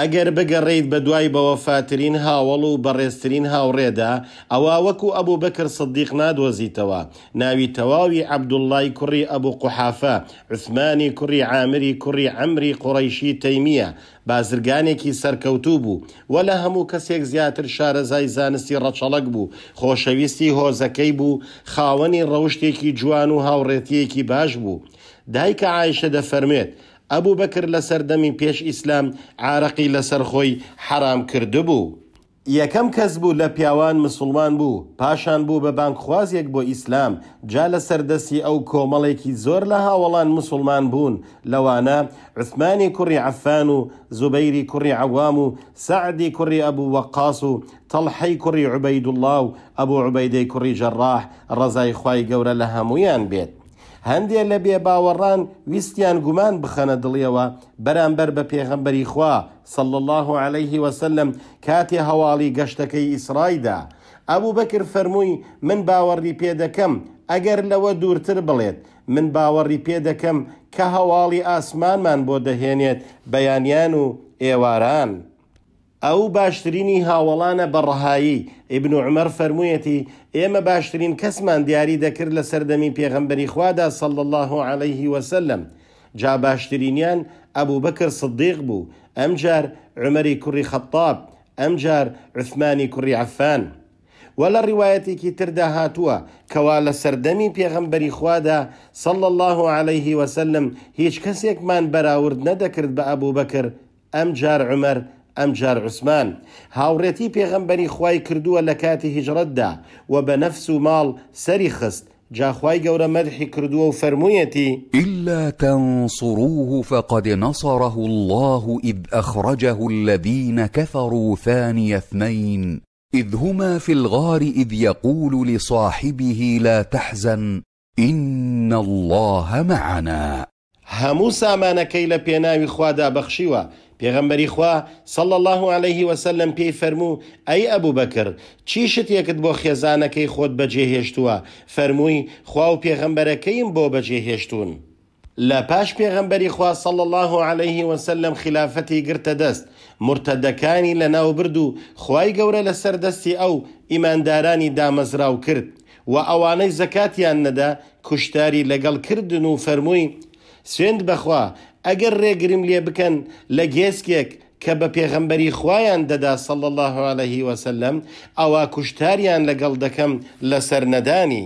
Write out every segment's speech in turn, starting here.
ئەگەر بگەڕیت بە دوای بەوەفاترین هاوڵ و بەڕێزترین هاوڕێدا ئەوە وەکو ئەبوو بەکر سەدیق نادۆزیتەوە ناوی تەواوی عەبدوڵای کوڕی ئەبوو قوحافە عثمانی کوڕی عامری کوڕی ئەمری قوڕیشی تەیمیە بازرگانێکی سەرکەوتوو بوو وە لە هەموو کەسێک زیاتر شارەزای زانستی ڕەچەڵک بوو خۆشەویستی هۆزەکەی بوو خاوەنی ڕەوشتێکی جوان و هاوڕێتیەکی باش بوو دایکە عیشە دەفەرمێت ئەبوو بەکرد لە سەردەمی پێش ئیسلام عراقی لەسەر خۆی حرام کردبوو. یەکەم کەس بوو لە پیاوان مسلمان بوو پاشان بوو بە بانکخوازیەک بۆ ئیسلام جا لە سەردەسی ئەو کۆمەڵێکی زۆر لە هاوڵان مسلمان بوون لەوانە عثمانی کوڕی عفان و زوبەیری کوڕی عوام و سعدی کوڕی ئەبوو وەقاس و تەڵحەی کوڕی عوبەیدوڵاو ئەبوو عوبەیدەی کوڕی جەڕاح ڕزای خی گەورە لە هەمویان بێت هەندێ لە بێ باوەڕان ویستیان گومان بخەنە دڵیەوە بەرامبەر بە پێغەمبەری خوا سەڵ الله عليه وسلم کاتێ هەواڵی گەشتەکەی ئیسرایدا ئەبوو بەکر فەرمووی من باوەڕی پێ دەکەم ئەگەر لەوە دوورتر بڵێت من باوەڕی پێ دەکەم کە هەواڵی ئاسمانمان بۆ دەهێنێت بەیانیان و ئێواران. او باشترینی هاوڵانە بەڕهایی ئیبن و عمەر فەرموویەتی ئێمە باشترین کەسمان دیاری دەکرد لە سەردەمی پێغەمبەری خوادا سەڵ الله عليه وسلم جا باشترینیان ئەبوو بەکر صدیق بوو ئەمجار عمەری کوڕی خەتاب ئەمجار عثمانی کوڕی عفان وە لە ڕیواەتێکی تردا هاتووە کەوا لە سەردەمی پێغەمبەری خوادا سەڵ الله عليه وسلم هیچ کەسێکمان بەراورد نەدەکرد بە ئەبوو بەکرد ئەمجار عمەر ام جار عثمان پێغەمبەری خوای کردووە لە کاتی هیجرەتدا و بە نەفس و ماڵ سەری خست جاخواي جورا مدحي كردو فرميتي إلا تنصروه فقد نصره الله إذ أخرجه الذين كفروا ثاني اثنين إذ هما في الغار إذ يقول لصاحبه لا تحزن إن الله معنا هموسا ما نكيل بيناوي خوادا بخشيوا پێغەمبەری خوا سەڵ الله عليه وسلم پێی فەرموو ئەی ئەبوو بەکرد چیشت یەکت بۆ خێزانەکەی خۆت بەجێهێشتووە فەرمووی خوا و پێغەمبەرەکەیم بۆ بەجێهێشتون لە پاش پێغەمبەری خوا سەڵ الله عليه وسلم خلافەتی گرتە دەست مرتدەکانی لە ناوبرد و خی گەورە لە سەردەستی ئەو ئیماندارانی دامەزراو کرد و ئەوانەی زەکاتیان نەدا کوشتاری لەگەڵ کردن و فەرمووی سوێند بەخوا ئەگەر ڕێگرم لێ بکەن لە گێسکێک کە بە پێغەمبەری خۆیان دەدا سەڵ الله عليهەی وسلم ئەوە کوشتاریان لەگەڵ دەکەم لەسەر نەدانی.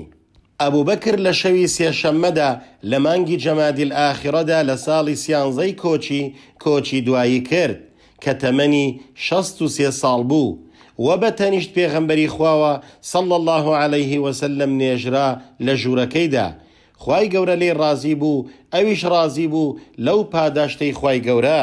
ئەبوو بەکر لە شەوی سێشەممەدا لە مانگی جەمادیل ئاخرەدا لە ساڵی سیانزەی کۆچی کۆچی دوایی کرد کە تەمەنی 16 ساڵ بوو وە بە تەنیشت پێغەمبەری خواوە سەڵ الله عليهەی وسلم نێژرا لە ژوورەکەیدا. خی گەورە لێ ڕازی بوو ئەویش ڕازی بوو لەو پاداشتەی خی گەورە